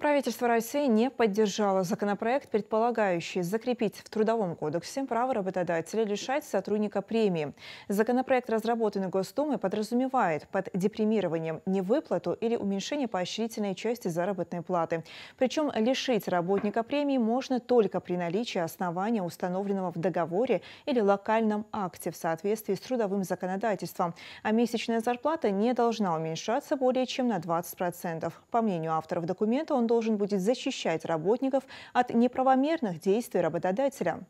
Правительство России не поддержало законопроект, предполагающий закрепить в Трудовом кодексе право работодателя лишать сотрудника премии. Законопроект, разработанный Госдумой, подразумевает под депримированием невыплату или уменьшение поощрительной части заработной платы. Причем лишить работника премии можно только при наличии основания, установленного в договоре или локальном акте в соответствии с трудовым законодательством. А месячная зарплата не должна уменьшаться более чем на 20%. По мнению авторов документа, он должен будет защищать работников от неправомерных действий работодателя.